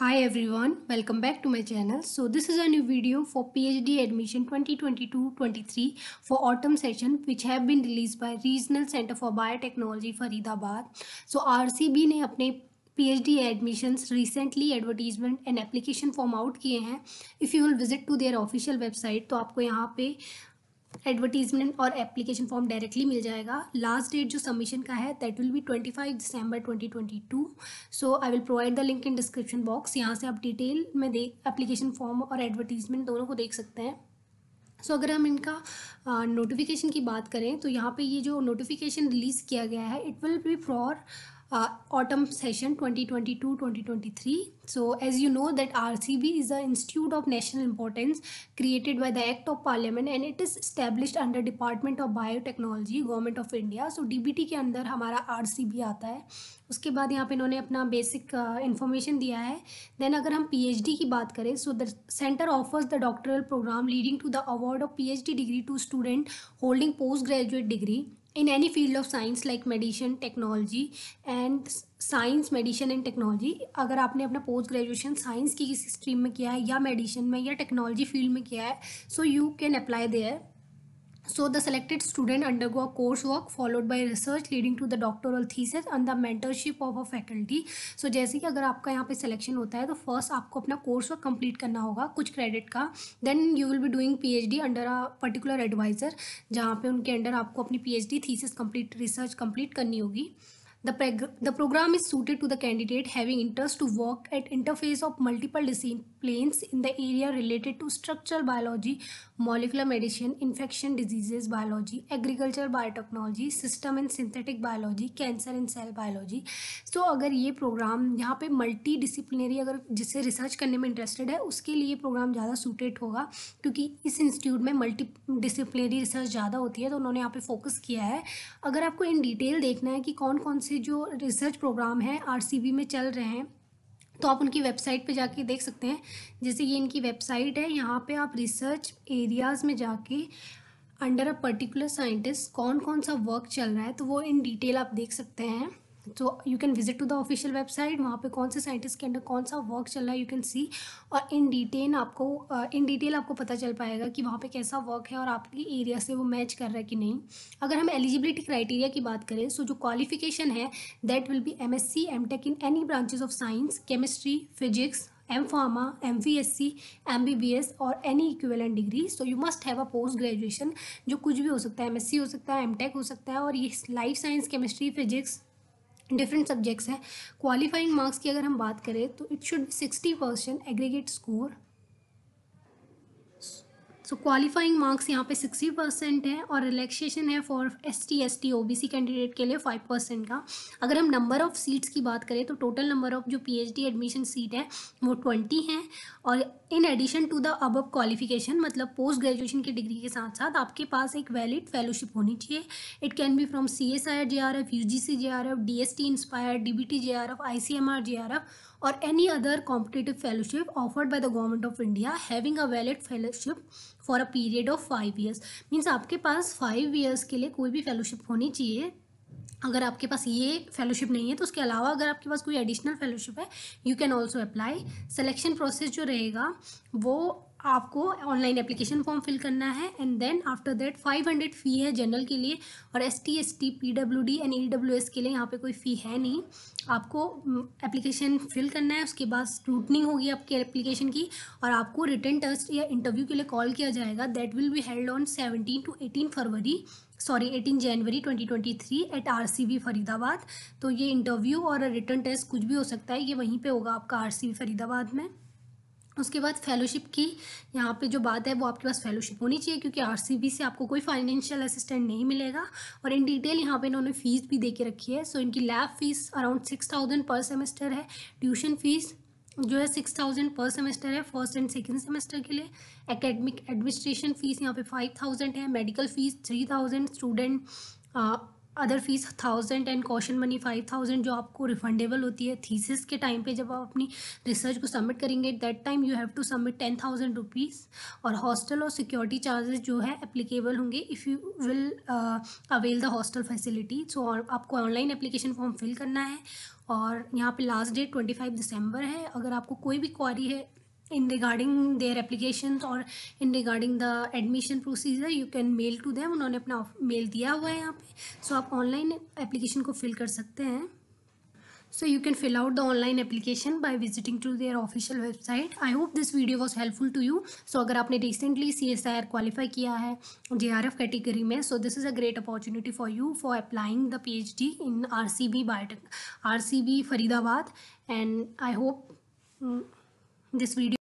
Hi everyone, welcome back to my channel. So this is a new video for PhD admission 2022-23 for autumn session which have been released by Regional Center for Biotechnology Faridabad. So RCB ने अपने PhD admissions recently advertisement and application form out किए हैं. If you will visit to their official website तो आपको यहाँ पे advertisement और application form directly मिल जाएगा लास्ट डेट जो सबमिशन का है that will be twenty five December twenty twenty two so I will provide the link in description box यहाँ से आप डिटेल में देख एप्लीकेशन फॉर्म और एडवर्टीजमेंट दोनों को देख सकते हैं सो so, अगर हम इनका नोटिफिकेशन की बात करें तो यहाँ पे ये जो नोटिफिकेशन रिलीज़ किया गया है it will be for uh, autumn session 2022-2023 so as you know that rcb is an institute of national importance created by the act of parliament and it is established under department of biotechnology government of india so dbt के अंदर हमारा rcb आता है उसके बाद यहाँ पे इन्होंने अपना बेसिक इन्फॉर्मेशन uh, दिया है देन अगर हम पीएचडी की बात करें so the centre offers the doctoral programme leading to the award of PhD degree to student holding post graduate degree in any field of science like medicine technology and science medicine and technology अगर आपने अपना post graduation science की किसी stream में किया है या medicine में या टेक्नोलॉजी फील्ड में किया है so you can apply there So the selected student undergo a coursework followed by research leading to the doctoral thesis and the mentorship of a faculty. So जैसे कि अगर आपका यहाँ पे selection होता है तो first आपको अपना coursework complete करना होगा कुछ credit का then you will be doing PhD under a particular advisor जहाँ पे उनके under आपको अपनी PhD thesis complete research complete करनी होगी The, preg- the program is suited to the candidate having interest to work at interface of multiple disciplines in the area related to structural biology, molecular medicine, infection diseases biology, agriculture biotechnology, system and synthetic biology, cancer and cell biology. So अगर ये programme यहाँ पे multi disciplinary अगर जिससे research करने में interested है उसके लिए प्रोग्राम ज़्यादा सूटेड होगा क्योंकि इस इंस्टीट्यूट में मल्टी डिसिप्लिनरी रिसर्च ज़्यादा होती है तो उन्होंने यहाँ पे फोकस किया है अगर आपको इन डिटेल देखना है कि कौन कौन से जो रिसर्च प्रोग्राम है आरसीबी में चल रहे हैं तो आप उनकी वेबसाइट पे जाके देख सकते हैं जैसे ये इनकी वेबसाइट है यहाँ पे आप रिसर्च एरियाज़ में जाके अंडर अ पर्टिकुलर साइंटिस्ट कौन कौन सा वर्क चल रहा है तो वो इन डिटेल आप देख सकते हैं तो you can visit to the official website वहाँ पे कौन से साइंटिस्ट के अंडर कौन सा वर्क चल रहा है यू कैन सी और इन डिटेल आपको इन डिटेल आपको पता चल पाएगा कि वहाँ पे कैसा वर्क है और आपकी एरिया से वो मैच कर रहा है कि नहीं अगर हम एलिजिबिलिटी क्राइटेरिया की बात करें सो so जो क्वालिफिकेशन है that will be M S C M tech in any branches of science chemistry physics M pharma M V S C M B B S और any equivalent degree so you must have a post graduation जो कुछ भी हो सकता है M S सी हो सकता है एम टेक हो सकता है और ये life science chemistry physics different subjects हैं क्वालिफाइंग मार्क्स की अगर हम बात करें तो it should sixty percent aggregate score so qualifying marks यहाँ पे सिक्सटी परसेंट है और रिलैक्सेशन है for S T S T O B C candidate के लिए फाइव परसेंट का अगर हम नंबर ऑफ़ सीट्स की बात करें तो टोटल नंबर ऑफ़ जो P H D admission seat है वो ट्वेंटी हैं और इन एडिशन टू द अब क्वालिफिकेशन मतलब पोस्ट ग्रेजुएशन की डिग्री के साथ साथ आपके पास एक वैलिड फेलोशिप होनी चाहिए it can be from C S I R J R F U G C J R F D S T inspire D B T J R F I C M R J R F और any other competitive fellowship offered by the government of India having a valid fellowship for a period of five years means आपके पास five years के लिए कोई भी fellowship होनी चाहिए अगर आपके पास ये फेलोशिप नहीं है तो उसके अलावा अगर आपके पास कोई एडिशनल फेलोशिप है you can also apply selection process जो रहेगा वो आपको ऑनलाइन एप्लीकेशन फॉर्म फिल करना है and then after that 500 fee है जनरल के लिए और S T S T P W D and E W S के लिए यहाँ पे कोई फ़ी है नहीं आपको एप्लीकेशन हम्म, फिल करना है उसके बाद स्क्रूटनिंग होगी आपके एप्लीकेशन की और आपको रिटर्न टेस्ट या इंटरव्यू के लिए कॉल किया जाएगा that will be held on seventeen to eighteen February sorry eighteen January twenty twenty three at R C B Faridabad तो ये इंटरव्यू और रिटर्न टेस्ट कुछ भी हो सकता है ये वहीं पे होगा आपका आर सी बी फरीदाबाद में उसके बाद फेलोशिप की यहाँ पे जो बात है वो आपके पास फेलोशिप होनी चाहिए क्योंकि आरसीबी से आपको कोई फाइनेंशियल असिस्टेंट नहीं मिलेगा और इन डिटेल यहाँ पे इन्होंने फ़ीस भी दे के रखी है सो so, इनकी lab fees around six thousand per semester है ट्यूशन फ़ीस जो है सिक्स थाउजेंड पर सेमेस्टर है फर्स्ट एंड सेकेंड सेमेस्टर के लिए एकेडमिक एडमिनिस्ट्रेशन फ़ीस यहाँ पे फाइव थाउजेंड है medical fees three thousand student other fees thousand and caution money five thousand जो आपको रिफंडेबल होती है थीसिस के टाइम पे जब आप अपनी रिसर्च को सबमिट करेंगे that time you have to submit ten thousand rupees और हॉस्टल और सिक्योरिटी चार्जेस जो है एप्लीकेबल होंगे if you will avail the hostel facility so आपको ऑनलाइन एप्लीकेशन फॉर्म फिल करना है और यहाँ पे last date twenty five December है अगर आपको कोई भी क्वारी है in regarding their applications or in regarding the admission procedure you can mail to them उन्होंने अपना mail दिया हुआ है यहाँ पर so, आप online application को fill कर सकते हैं So you can fill out the online application by visiting to their official website. I hope this video was helpful to you. So अगर आपने recently CSIR qualify or qualify किया है J R F category में so this is a great opportunity for you for applying the P H D in R C B biotech R C B Faridabad and I hope this video